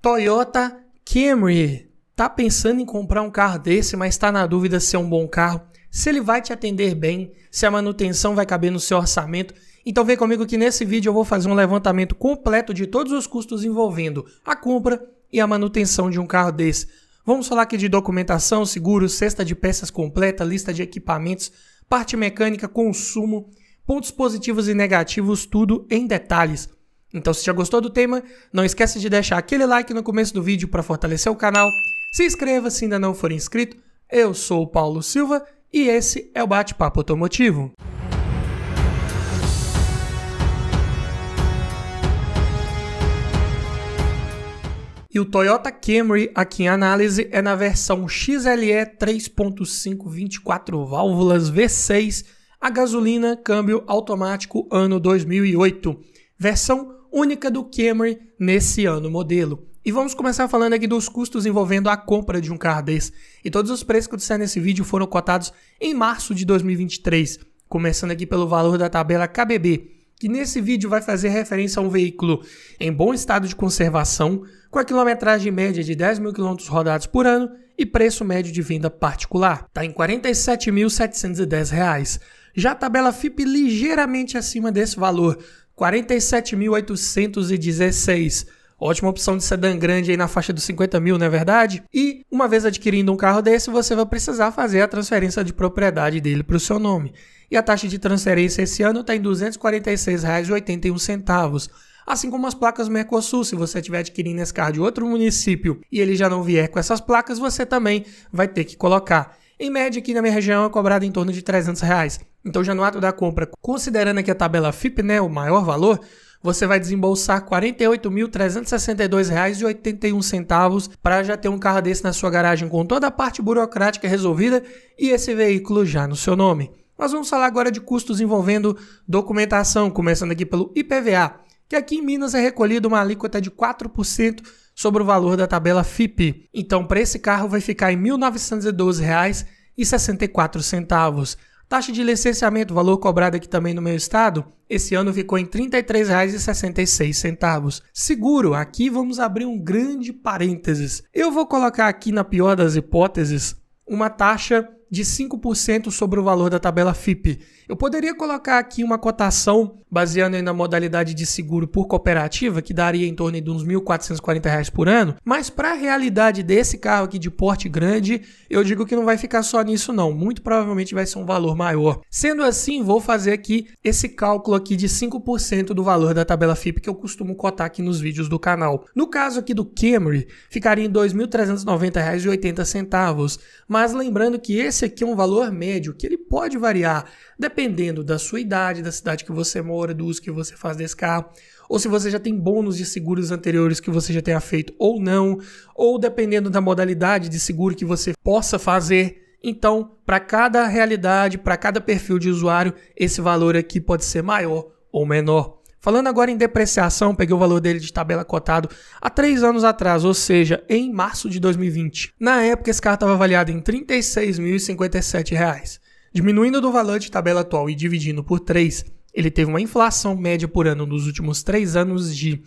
Toyota Camry. Tá pensando em comprar um carro desse, mas está na dúvida se é um bom carro, se ele vai te atender bem, se a manutenção vai caber no seu orçamento. Então vem comigo que nesse vídeo eu vou fazer um levantamento completo de todos os custos envolvendo a compra e a manutenção de um carro desse. Vamos falar aqui de documentação, seguro, cesta de peças completa, lista de equipamentos, parte mecânica, consumo, pontos positivos e negativos, tudo em detalhes. Então, se já gostou do tema, não esquece de deixar aquele like no começo do vídeo para fortalecer o canal. Se inscreva se ainda não for inscrito. Eu sou o Paulo Silva e esse é o Bate-Papo Automotivo. E o Toyota Camry aqui em análise é na versão XLE 3.5 24 válvulas V6 a gasolina câmbio automático ano 2008. Versão única do Camry nesse ano modelo. E vamos começar falando aqui dos custos envolvendo a compra de um carro desse. E todos os preços que eu disser nesse vídeo foram cotados em março de 2023, começando aqui pelo valor da tabela KBB, que nesse vídeo vai fazer referência a um veículo em bom estado de conservação, com a quilometragem média de 10 mil quilômetros rodados por ano e preço médio de venda particular. Está em R$ 47.710. Já a tabela FIP ligeiramente acima desse valor, 47.816. Ótima opção de sedã grande aí na faixa dos 50 mil, não é verdade? E, uma vez adquirindo um carro desse, você vai precisar fazer a transferência de propriedade dele para o seu nome. E a taxa de transferência esse ano está em R$ 246,81 assim como as placas Mercosul. Se você estiver adquirindo esse carro de outro município e ele já não vier com essas placas, você também vai ter que colocar. Em média, aqui na minha região é cobrado em torno de 300 reais. Então, já no ato da compra, considerando aqui a tabela FIP, né, o maior valor, você vai desembolsar R$ 48.362,81 para já ter um carro desse na sua garagem com toda a parte burocrática resolvida e esse veículo já no seu nome. Nós vamos falar agora de custos envolvendo documentação, começando aqui pelo IPVA, que aqui em Minas é recolhido uma alíquota de 4% sobre o valor da tabela FIP. Então, para esse carro vai ficar em R$ 1.912,64. Taxa de licenciamento, valor cobrado aqui também no meu estado, esse ano ficou em R$ 33,66. Seguro, aqui vamos abrir um grande parênteses. Eu vou colocar aqui, na pior das hipóteses, uma taxa de 5% sobre o valor da tabela FIP. Eu poderia colocar aqui uma cotação baseando na modalidade de seguro por cooperativa, que daria em torno de uns R$ 1.440 por ano, mas para a realidade desse carro aqui de porte grande, eu digo que não vai ficar só nisso não, muito provavelmente vai ser um valor maior. Sendo assim, vou fazer aqui esse cálculo aqui de 5% do valor da tabela FIP que eu costumo cotar aqui nos vídeos do canal. No caso aqui do Camry, ficaria em R$ 2.390,80, mas lembrando que esse esse aqui é um valor médio que ele pode variar dependendo da sua idade, da cidade que você mora, do uso que você faz desse carro, ou se você já tem bônus de seguros anteriores que você já tenha feito ou não, ou dependendo da modalidade de seguro que você possa fazer. Então, para cada realidade, para cada perfil de usuário, esse valor aqui pode ser maior ou menor. Falando agora em depreciação, peguei o valor dele de tabela cotado há três anos atrás, ou seja, em março de 2020. Na época, esse carro estava avaliado em R$ 36.057. Diminuindo do valor de tabela atual e dividindo por 3, ele teve uma inflação média por ano nos últimos três anos de R$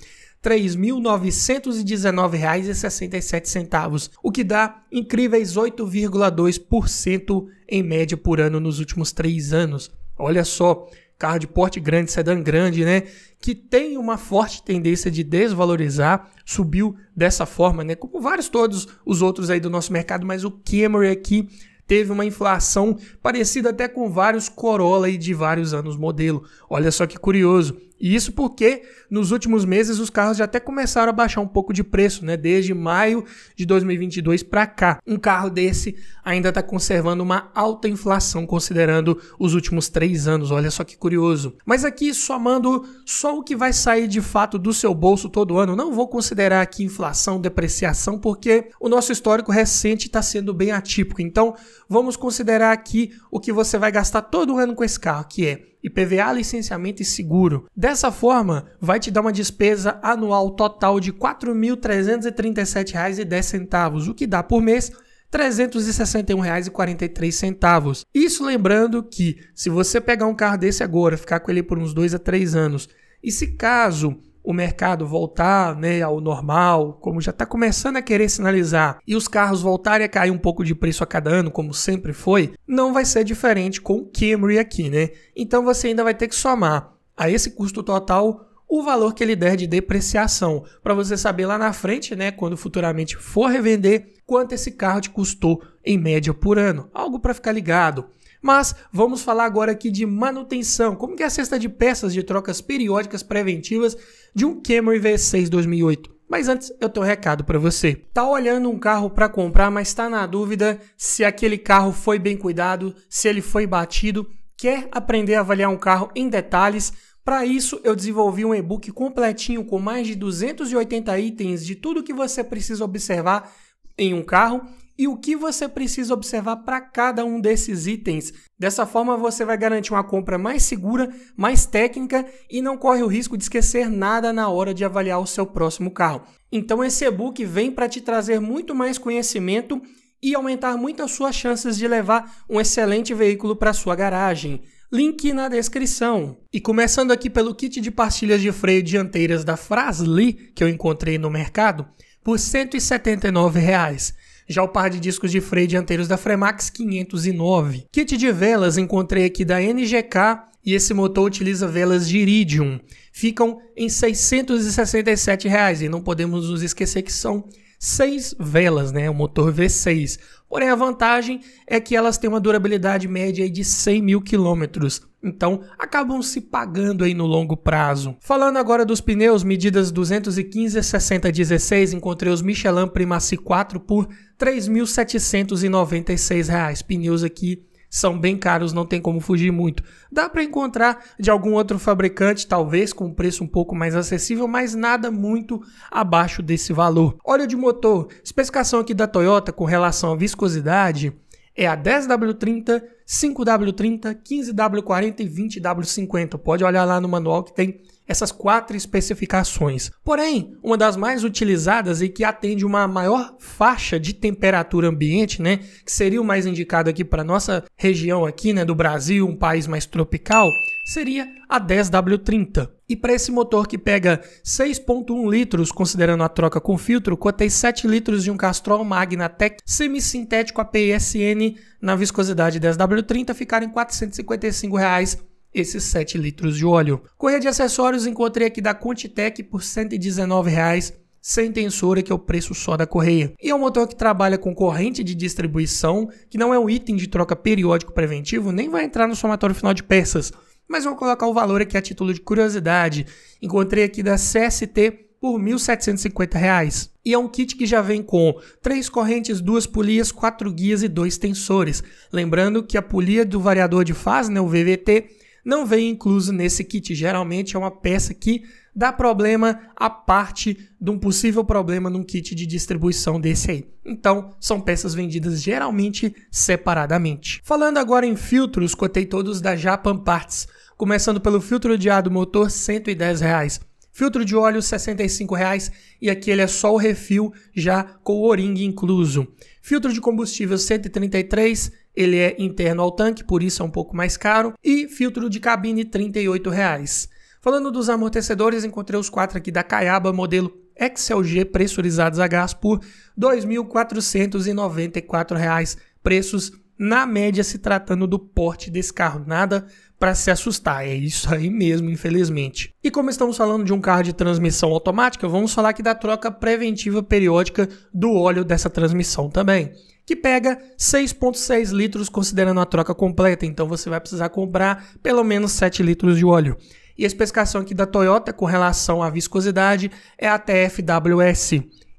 3.919,67, o que dá incríveis 8,2% em média por ano nos últimos três anos. Olha só, carro de porte grande, sedã grande, né? Que tem uma forte tendência de desvalorizar, subiu dessa forma, né? Como vários todos os outros aí do nosso mercado, mas o Camry aqui teve uma inflação parecida até com vários Corolla e de vários anos modelo. Olha só que curioso. E isso porque nos últimos meses os carros já até começaram a baixar um pouco de preço, né? Desde maio de 2022 para cá. Um carro desse ainda está conservando uma alta inflação considerando os últimos três anos. Olha só que curioso. Mas aqui somando só o que vai sair de fato do seu bolso todo ano, não vou considerar aqui inflação, depreciação, porque o nosso histórico recente está sendo bem atípico. Então vamos considerar aqui o que você vai gastar todo ano com esse carro, que é IPVA, licenciamento e seguro. Dessa forma, vai te dar uma despesa anual total de R$ 4.337,10, o que dá por mês R$ 361,43. Isso lembrando que se você pegar um carro desse agora, ficar com ele por uns 2 a 3 anos, e se caso o mercado voltar né, ao normal, como já está começando a querer sinalizar, e os carros voltarem a cair um pouco de preço a cada ano, como sempre foi, não vai ser diferente com o Camry aqui, né? Então você ainda vai ter que somar a esse custo total o valor que ele der de depreciação, para você saber lá na frente, né, quando futuramente for revender, quanto esse carro te custou em média por ano. Algo para ficar ligado. Mas vamos falar agora aqui de manutenção, como que é a cesta de peças de trocas periódicas preventivas de um Camry V6 2008. Mas antes eu tenho um recado para você. Tá olhando um carro para comprar, mas está na dúvida se aquele carro foi bem cuidado, se ele foi batido, quer aprender a avaliar um carro em detalhes? Para isso eu desenvolvi um e-book completinho com mais de 280 itens de tudo que você precisa observar em um carro e o que você precisa observar para cada um desses itens. Dessa forma, você vai garantir uma compra mais segura, mais técnica e não corre o risco de esquecer nada na hora de avaliar o seu próximo carro. Então, esse e-book vem para te trazer muito mais conhecimento e aumentar muito as suas chances de levar um excelente veículo para sua garagem. Link na descrição. E começando aqui pelo kit de pastilhas de freio dianteiras da Frasli que eu encontrei no mercado por R$ 179. Reais. Já o par de discos de freio dianteiros da Fremax 509. Kit de velas encontrei aqui da NGK e esse motor utiliza velas de iridium. Ficam em R$ 667 reais, e não podemos nos esquecer que são seis velas, né? O motor V6. Porém, a vantagem é que elas têm uma durabilidade média de 100 mil quilômetros, então acabam se pagando aí no longo prazo. Falando agora dos pneus, medidas 215 60 16, encontrei os Michelin Primacy 4 por R$ 3.796, pneus aqui são bem caros, não tem como fugir muito. Dá para encontrar de algum outro fabricante, talvez com um preço um pouco mais acessível, mas nada muito abaixo desse valor. Óleo de motor, especificação aqui da Toyota com relação à viscosidade é a 10W30, 5W30, 15W40 e 20W50. Pode olhar lá no manual que tem essas quatro especificações. Porém, uma das mais utilizadas e que atende uma maior faixa de temperatura ambiente, né, que seria o mais indicado aqui para nossa região aqui, né, do Brasil, um país mais tropical, seria a 10W30. E para esse motor que pega 6.1 litros, considerando a troca com filtro, cotei 7 litros de um Castrol Magnatec semissintético APSN na viscosidade 10W30, ficar em R$ reais esses 7 litros de óleo. Correia de acessórios encontrei aqui da Contitec por R$ 119,00 sem tensora, que é o preço só da correia. E é um motor que trabalha com corrente de distribuição, que não é um item de troca periódico preventivo, nem vai entrar no somatório final de peças. Mas vou colocar o valor aqui a título de curiosidade. Encontrei aqui da CST por R$ 1.750. E é um kit que já vem com três correntes, duas polias, quatro guias e dois tensores. Lembrando que a polia do variador de fase, né, o VVT, não vem incluso nesse kit. Geralmente é uma peça que dá problema a parte de um possível problema num kit de distribuição desse aí. Então, são peças vendidas geralmente separadamente. Falando agora em filtros, cotei todos da Japan Parts, começando pelo filtro de ar do motor, R$ 110,00. Filtro de óleo, R$ 65,00 e aqui ele é só o refil já com o O-ring incluso. Filtro de combustível, R$ 133,00 ele é interno ao tanque, por isso é um pouco mais caro, e filtro de cabine R$ 38,00. Falando dos amortecedores, encontrei os quatro aqui da Caiaba, modelo XLG pressurizados a gás por R$ 2.494, preços na média se tratando do porte desse carro, nada para se assustar, é isso aí mesmo, infelizmente. E como estamos falando de um carro de transmissão automática, vamos falar aqui da troca preventiva periódica do óleo dessa transmissão também que pega 6,6 litros considerando a troca completa. Então você vai precisar comprar pelo menos 7 litros de óleo. E a especificação aqui da Toyota com relação à viscosidade é até FWS.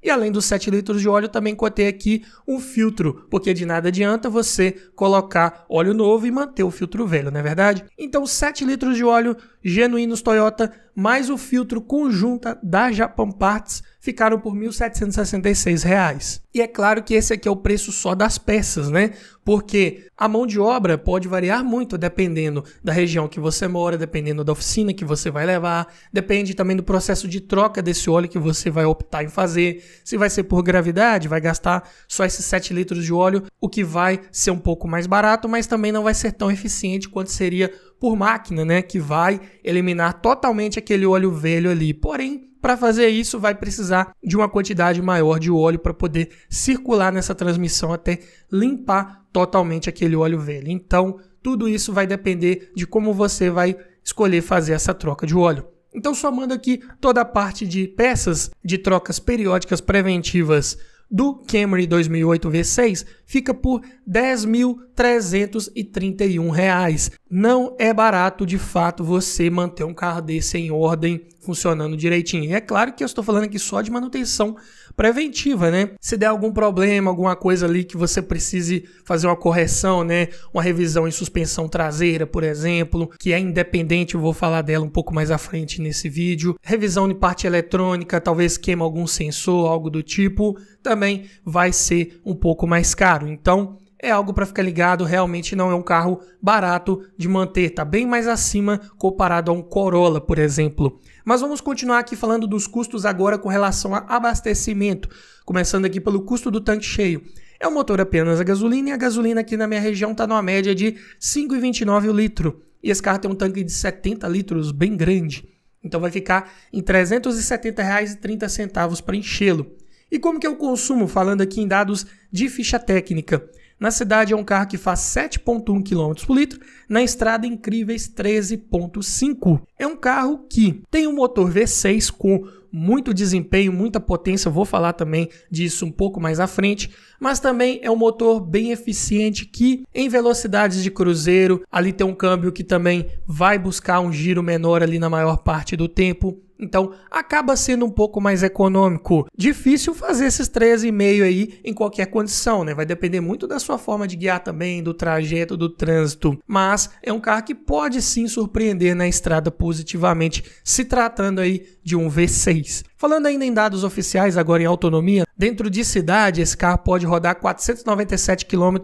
E além dos 7 litros de óleo, também cotei aqui um filtro, porque de nada adianta você colocar óleo novo e manter o filtro velho, não é verdade? Então, 7 litros de óleo genuínos Toyota mais o filtro conjunta da Japan Parts ficaram por R$ 1.766. E é claro que esse aqui é o preço só das peças, né? Porque a mão de obra pode variar muito dependendo da região que você mora, dependendo da oficina que você vai levar, depende também do processo de troca desse óleo que você vai optar em fazer. Se vai ser por gravidade, vai gastar só esses 7 litros de óleo, o que vai ser um pouco mais barato, mas também não vai ser tão eficiente quanto seria por máquina, né, que vai eliminar totalmente aquele óleo velho ali. Porém, para fazer isso, vai precisar de uma quantidade maior de óleo para poder circular nessa transmissão até limpar totalmente aquele óleo velho. Então, tudo isso vai depender de como você vai escolher fazer essa troca de óleo. Então, somando aqui toda a parte de peças de trocas periódicas preventivas do Camry 2008 V6 fica por R$ 10.331. Não é barato de fato você manter um carro desse em ordem funcionando direitinho. E é claro que eu estou falando aqui só de manutenção preventiva, né? Se der algum problema, alguma coisa ali que você precise fazer uma correção, né? Uma revisão em suspensão traseira, por exemplo, que é independente, eu vou falar dela um pouco mais à frente nesse vídeo. Revisão de parte eletrônica, talvez queima algum sensor, algo do tipo, também vai ser um pouco mais caro. Então, é algo para ficar ligado, realmente não é um carro barato de manter, tá bem mais acima comparado a um Corolla, por exemplo. Mas vamos continuar aqui falando dos custos agora com relação a abastecimento, começando aqui pelo custo do tanque cheio. É um motor apenas a gasolina e a gasolina aqui na minha região está numa média de 5,29 o litro. E esse carro tem um tanque de 70 litros, bem grande. Então vai ficar em R$ 370,30 para enchê-lo. E como que é o consumo, falando aqui em dados de ficha técnica? Na cidade é um carro que faz 7,1 km por litro, na estrada incríveis 13,5. É um carro que tem um motor V6 com muito desempenho, muita potência, vou falar também disso um pouco mais à frente, mas também é um motor bem eficiente que em velocidades de cruzeiro, ali tem um câmbio que também vai buscar um giro menor ali na maior parte do tempo, então, acaba sendo um pouco mais econômico. Difícil fazer esses 13,5 aí em qualquer condição, né? Vai depender muito da sua forma de guiar também, do trajeto, do trânsito. Mas é um carro que pode sim surpreender na estrada positivamente, se tratando aí de um V6. Falando ainda em dados oficiais, agora em autonomia, dentro de cidade esse carro pode rodar 497 km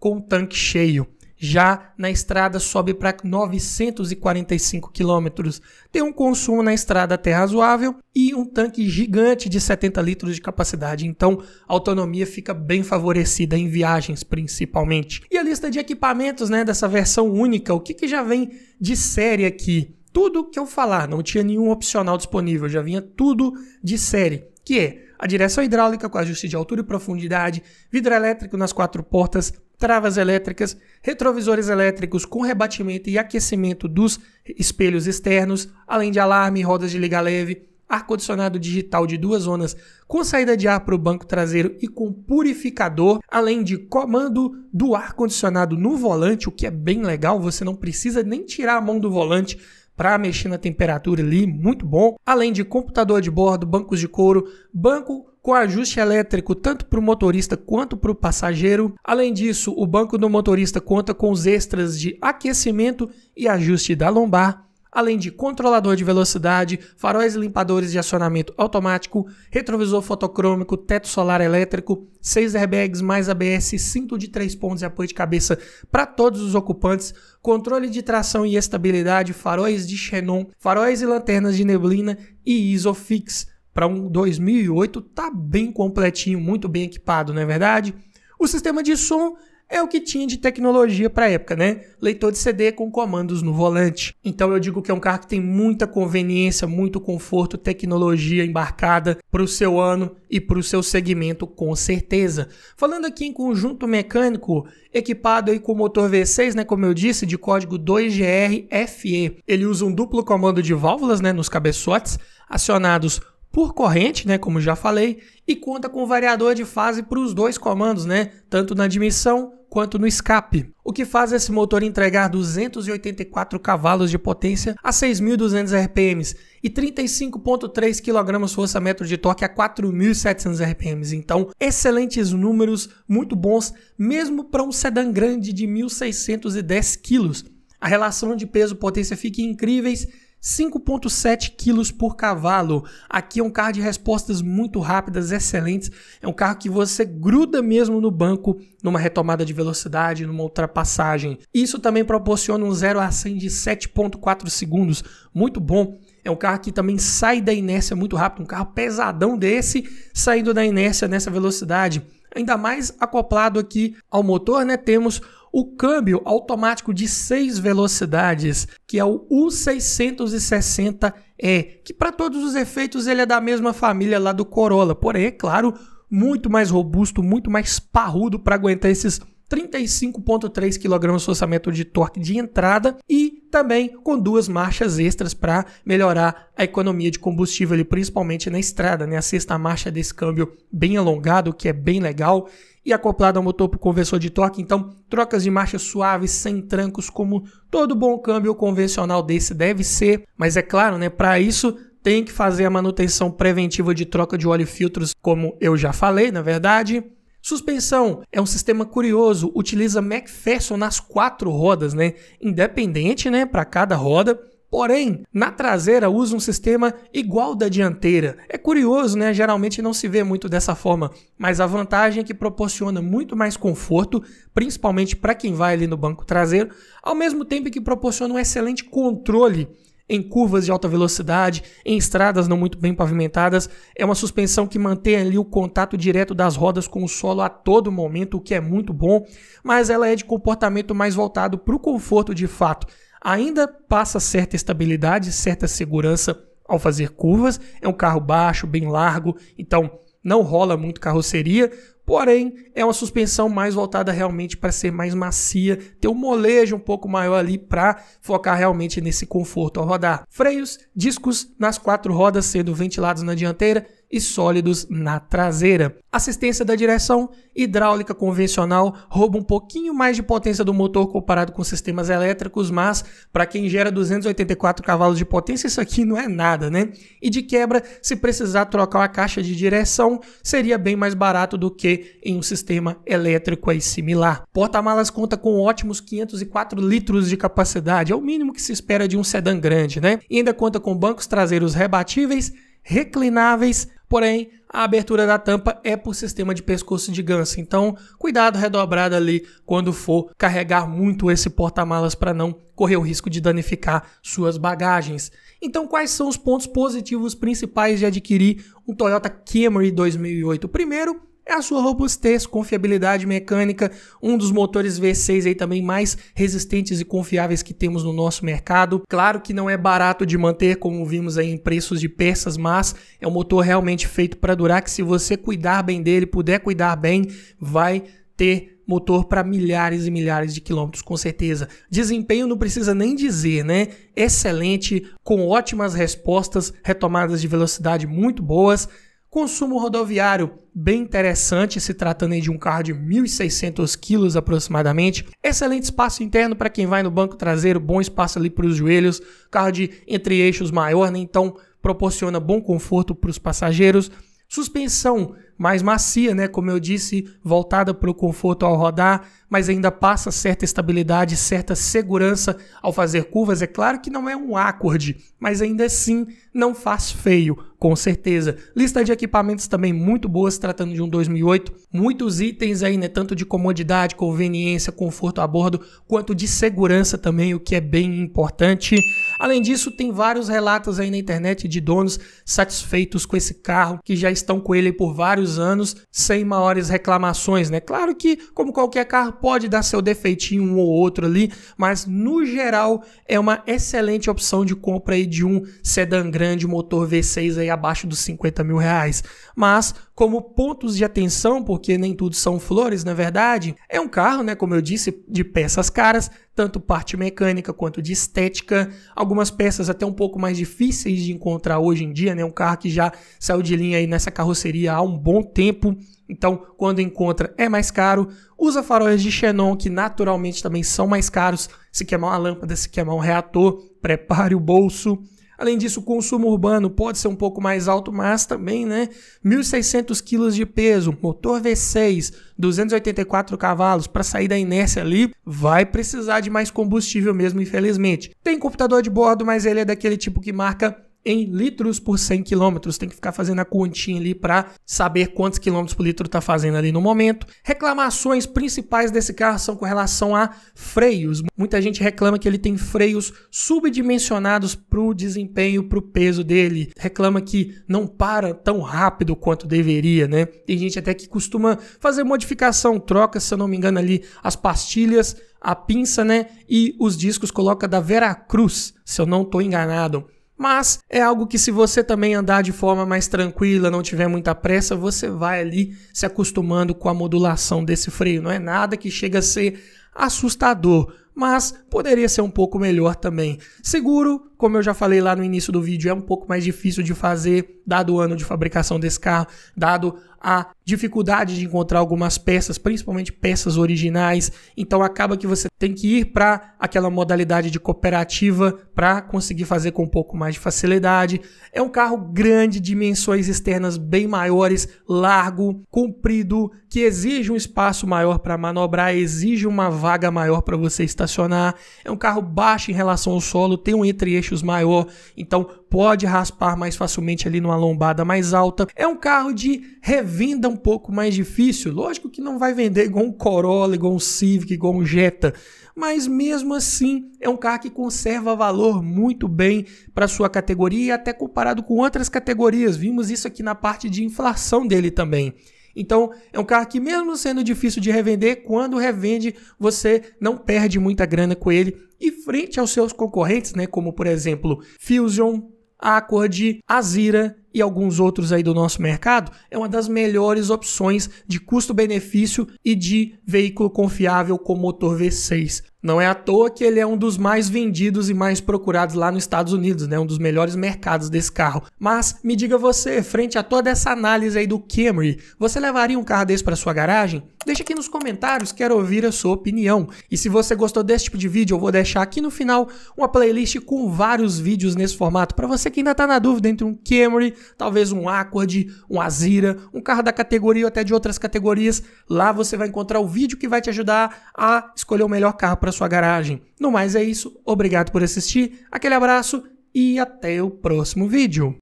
com o tanque cheio já na estrada sobe para 945 km. Tem um consumo na estrada até razoável e um tanque gigante de 70 litros de capacidade, então a autonomia fica bem favorecida em viagens principalmente. E a lista de equipamentos né, dessa versão única, o que, que já vem de série aqui? Tudo que eu falar, não tinha nenhum opcional disponível, já vinha tudo de série, que é a direção hidráulica com ajuste de altura e profundidade, vidro elétrico nas quatro portas, travas elétricas, retrovisores elétricos com rebatimento e aquecimento dos espelhos externos, além de alarme, rodas de liga leve, ar-condicionado digital de duas zonas com saída de ar para o banco traseiro e com purificador, além de comando do ar-condicionado no volante, o que é bem legal, você não precisa nem tirar a mão do volante para mexer na temperatura ali, muito bom. Além de computador de bordo, bancos de couro, banco com ajuste elétrico tanto para o motorista quanto para o passageiro. Além disso, o banco do motorista conta com os extras de aquecimento e ajuste da lombar, além de controlador de velocidade, faróis e limpadores de acionamento automático, retrovisor fotocrômico, teto solar elétrico, seis airbags mais ABS, cinto de três pontos e apoio de cabeça para todos os ocupantes, controle de tração e estabilidade, faróis de xenon, faróis e lanternas de neblina e Isofix para um 2008 tá bem completinho, muito bem equipado, não é verdade? O sistema de som é o que tinha de tecnologia para a época, né? Leitor de CD com comandos no volante. Então eu digo que é um carro que tem muita conveniência, muito conforto, tecnologia embarcada para o seu ano e para o seu segmento, com certeza. Falando aqui em conjunto mecânico, equipado aí com motor V6, né? Como eu disse, de código 2GRFE. Ele usa um duplo comando de válvulas, né? Nos cabeçotes, acionados por corrente, né, como já falei, e conta com variador de fase para os dois comandos, né, tanto na admissão quanto no escape, o que faz esse motor entregar 284 cavalos de potência a 6.200 RPMs e 35.3 kgfm de torque a 4.700 RPMs. Então, excelentes números, muito bons, mesmo para um sedã grande de 1.610 kg. A relação de peso-potência fica incríveis 5.7 quilos por cavalo. Aqui é um carro de respostas muito rápidas, excelentes. É um carro que você gruda mesmo no banco numa retomada de velocidade, numa ultrapassagem. Isso também proporciona um 0 a 100 de 7.4 segundos, muito bom. É um carro que também sai da inércia muito rápido, um carro pesadão desse saindo da inércia nessa velocidade. Ainda mais acoplado aqui ao motor, né? Temos o câmbio automático de 6 velocidades, que é o U660E, que para todos os efeitos ele é da mesma família lá do Corolla, porém, é claro, muito mais robusto, muito mais parrudo para aguentar esses 35.3 kg de orçamento de torque de entrada e também com duas marchas extras para melhorar a economia de combustível, principalmente na estrada. Né? A sexta marcha desse câmbio bem alongado, que é bem legal, e acoplado ao motor por conversor de torque. Então, trocas de marcha suaves, sem trancos, como todo bom câmbio convencional desse deve ser. Mas é claro, né, para isso tem que fazer a manutenção preventiva de troca de óleo e filtros, como eu já falei, na verdade. Suspensão é um sistema curioso, utiliza MacPherson nas quatro rodas, né? Independente, né, para cada roda. Porém, na traseira usa um sistema igual da dianteira. É curioso, né? Geralmente não se vê muito dessa forma, mas a vantagem é que proporciona muito mais conforto, principalmente para quem vai ali no banco traseiro, ao mesmo tempo que proporciona um excelente controle em curvas de alta velocidade, em estradas não muito bem pavimentadas. É uma suspensão que mantém ali o contato direto das rodas com o solo a todo momento, o que é muito bom, mas ela é de comportamento mais voltado para o conforto de fato. Ainda passa certa estabilidade, certa segurança ao fazer curvas. É um carro baixo, bem largo, então não rola muito carroceria, Porém, é uma suspensão mais voltada realmente para ser mais macia, ter um molejo um pouco maior ali para focar realmente nesse conforto ao rodar. Freios, discos nas quatro rodas sendo ventilados na dianteira, e sólidos na traseira. Assistência da direção, hidráulica convencional, rouba um pouquinho mais de potência do motor comparado com sistemas elétricos, mas para quem gera 284 cavalos de potência, isso aqui não é nada, né? E de quebra, se precisar trocar a caixa de direção, seria bem mais barato do que em um sistema elétrico aí similar. Porta-malas conta com ótimos 504 litros de capacidade, é o mínimo que se espera de um sedã grande, né? E ainda conta com bancos traseiros rebatíveis reclináveis, Porém, a abertura da tampa é por sistema de pescoço de ganso, então cuidado redobrado ali quando for carregar muito esse porta-malas para não correr o risco de danificar suas bagagens. Então, quais são os pontos positivos principais de adquirir um Toyota Camry 2008? Primeiro, é a sua robustez, confiabilidade mecânica, um dos motores V6 aí também mais resistentes e confiáveis que temos no nosso mercado. Claro que não é barato de manter, como vimos aí em preços de peças, mas é um motor realmente feito para durar, que se você cuidar bem dele, puder cuidar bem, vai ter motor para milhares e milhares de quilômetros, com certeza. Desempenho não precisa nem dizer, né? Excelente, com ótimas respostas, retomadas de velocidade muito boas. Consumo rodoviário bem interessante, se tratando de um carro de 1.600 quilos aproximadamente. Excelente espaço interno para quem vai no banco traseiro, bom espaço ali para os joelhos. Carro de entre eixos maior, né? então proporciona bom conforto para os passageiros. Suspensão mais macia, né? Como eu disse, voltada para o conforto ao rodar, mas ainda passa certa estabilidade, certa segurança ao fazer curvas. É claro que não é um acorde, mas ainda assim não faz feio, com certeza. Lista de equipamentos também muito boa, tratando de um 2008. Muitos itens aí, né? Tanto de comodidade, conveniência, conforto a bordo, quanto de segurança também, o que é bem importante. Além disso, tem vários relatos aí na internet de donos satisfeitos com esse carro, que já estão com ele por vários anos sem maiores reclamações, né? Claro que, como qualquer carro, pode dar seu defeitinho um ou outro ali, mas no geral é uma excelente opção de compra aí de um sedã grande, motor V6 aí abaixo dos 50 mil reais. Mas como pontos de atenção, porque nem tudo são flores, na é verdade, é um carro, né, como eu disse, de peças caras, tanto parte mecânica quanto de estética, algumas peças até um pouco mais difíceis de encontrar hoje em dia, né, um carro que já saiu de linha aí nessa carroceria há um bom tempo. Então, quando encontra é mais caro, usa faróis de xenon que naturalmente também são mais caros, se queimar uma lâmpada, se queimar um reator, prepare o bolso. Além disso, o consumo urbano pode ser um pouco mais alto, mas também, né? 1.600 kg de peso, motor V6, 284 cavalos para sair da inércia ali, vai precisar de mais combustível mesmo, infelizmente. Tem computador de bordo, mas ele é daquele tipo que marca em litros por 100 quilômetros. Tem que ficar fazendo a continha ali para saber quantos quilômetros por litro está fazendo ali no momento. Reclamações principais desse carro são com relação a freios. Muita gente reclama que ele tem freios subdimensionados para o desempenho, para o peso dele. Reclama que não para tão rápido quanto deveria, né? Tem gente até que costuma fazer modificação, troca, se eu não me engano ali, as pastilhas, a pinça, né? E os discos coloca da Veracruz, se eu não estou enganado mas é algo que se você também andar de forma mais tranquila, não tiver muita pressa, você vai ali se acostumando com a modulação desse freio. Não é nada que chega a ser assustador, mas poderia ser um pouco melhor também. Seguro, como eu já falei lá no início do vídeo, é um pouco mais difícil de fazer, dado o ano de fabricação desse carro, dado a dificuldade de encontrar algumas peças, principalmente peças originais. Então acaba que você tem que ir para aquela modalidade de cooperativa para conseguir fazer com um pouco mais de facilidade. É um carro grande, dimensões externas bem maiores, largo, comprido, que exige um espaço maior para manobrar, exige uma vaga maior para você estacionar. É um carro baixo em relação ao solo, tem um entre-eixo eixos maior, então pode raspar mais facilmente ali numa lombada mais alta. É um carro de revenda um pouco mais difícil, lógico que não vai vender igual um Corolla, igual um Civic, igual um Jetta, mas mesmo assim é um carro que conserva valor muito bem para sua categoria, até comparado com outras categorias. Vimos isso aqui na parte de inflação dele também. Então, é um carro que, mesmo sendo difícil de revender, quando revende, você não perde muita grana com ele. E frente aos seus concorrentes, né, como por exemplo Fusion, Accord, Azira, e alguns outros aí do nosso mercado, é uma das melhores opções de custo-benefício e de veículo confiável com motor V6. Não é à toa que ele é um dos mais vendidos e mais procurados lá nos Estados Unidos, né? Um dos melhores mercados desse carro. Mas me diga você, frente a toda essa análise aí do Camry, você levaria um carro desse para sua garagem? Deixa aqui nos comentários, quero ouvir a sua opinião. E se você gostou desse tipo de vídeo, eu vou deixar aqui no final uma playlist com vários vídeos nesse formato para você que ainda está na dúvida entre um Camry talvez um Accord, um Azira, um carro da categoria ou até de outras categorias. Lá você vai encontrar o vídeo que vai te ajudar a escolher o melhor carro para sua garagem. No mais é isso, obrigado por assistir, aquele abraço e até o próximo vídeo.